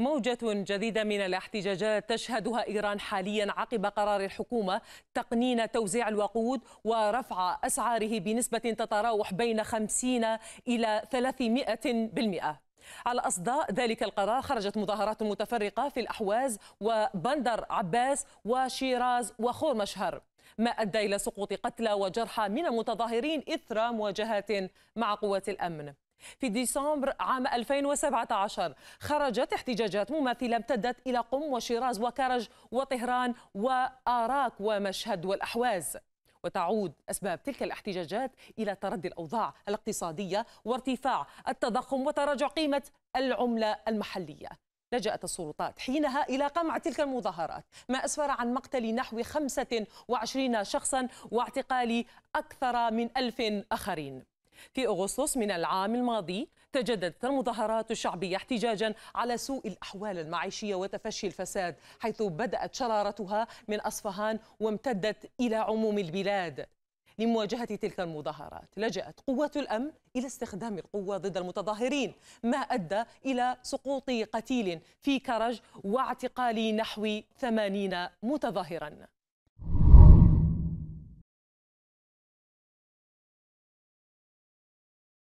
موجة جديدة من الاحتجاجات تشهدها إيران حاليا عقب قرار الحكومة تقنين توزيع الوقود ورفع أسعاره بنسبة تتراوح بين 50 إلى 300%. على أصداء ذلك القرار خرجت مظاهرات متفرقة في الأحواز وبندر عباس وشيراز وخور مشهر ما أدى إلى سقوط قتلى وجرحى من المتظاهرين إثر مواجهات مع قوات الأمن في ديسمبر عام 2017 خرجت احتجاجات مماثلة امتدت إلى قم وشيراز وكرج وطهران وآراك ومشهد والأحواز وتعود أسباب تلك الاحتجاجات إلى تردي الأوضاع الاقتصادية وارتفاع التضخم وتراجع قيمة العملة المحلية لجأت السلطات حينها إلى قمع تلك المظاهرات ما أسفر عن مقتل نحو 25 شخصا واعتقال أكثر من ألف آخرين في أغسطس من العام الماضي تجددت المظاهرات الشعبية احتجاجا على سوء الأحوال المعيشية وتفشي الفساد حيث بدأت شرارتها من أصفهان وامتدت إلى عموم البلاد لمواجهة تلك المظاهرات لجأت قوات الأمن إلى استخدام القوة ضد المتظاهرين ما أدى إلى سقوط قتيل في كرج واعتقال نحو ثمانين متظاهراً